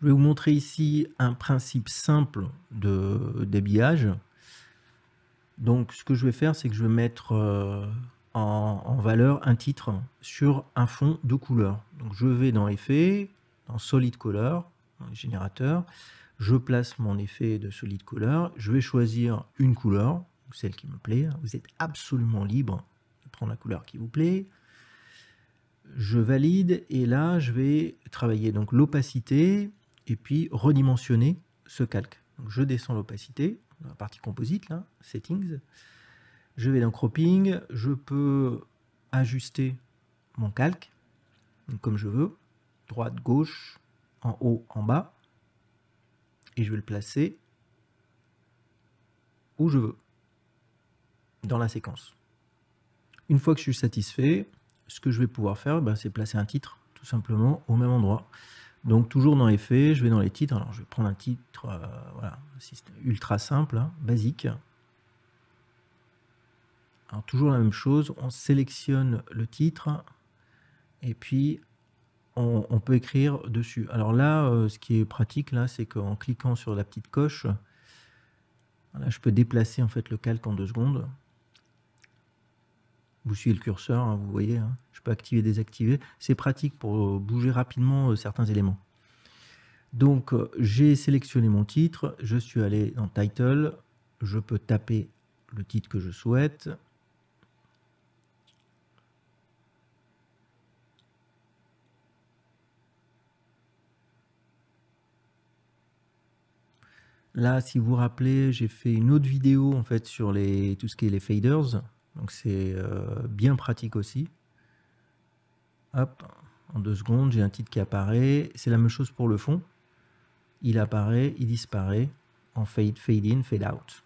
Je vais vous montrer ici un principe simple de d'habillage. Donc ce que je vais faire, c'est que je vais mettre euh, en, valeur un titre sur un fond de couleur. Donc je vais dans Effet, dans Solid Color, générateur, je place mon effet de Solid Color, je vais choisir une couleur, celle qui me plaît, vous êtes absolument libre de prendre la couleur qui vous plaît. Je valide et là je vais travailler donc l'opacité, et puis redimensionner ce calque. je descends l'opacité, la partie composite, là, settings. Je vais dans cropping, je peux ajuster mon calque comme je veux, droite, gauche, en haut, en bas, et je vais le placer où je veux, dans la séquence. Une fois que je suis satisfait, ce que je vais pouvoir faire, ben, c'est placer un titre, tout simplement, au même endroit. Donc toujours dans les faits, je vais dans les titres. Alors je vais prendre un titre euh, voilà, ultra simple, hein, basique. Alors toujours la même chose, on sélectionne le titre et puis on, peut écrire dessus. Alors là, euh, ce qui est pratique là, c'est qu'en cliquant sur la petite coche, je peux déplacer en fait le calque en deux secondes. Vous suivez le curseur, hein, vous voyez. Hein activer, désactiver. C'est pratique pour euh, bouger rapidement euh, certains éléments. Donc euh, j'ai sélectionné mon titre, je suis allé dans Title, je peux taper le titre que je souhaite. Là, si vous vous rappelez, j'ai fait une autre vidéo en fait sur les, tout ce qui est les faders. Donc c'est bien pratique aussi. Hop, en deux secondes, j'ai un titre qui apparaît. C'est la même chose pour le fond. Il apparaît, il disparaît en fade, fade in, fade out.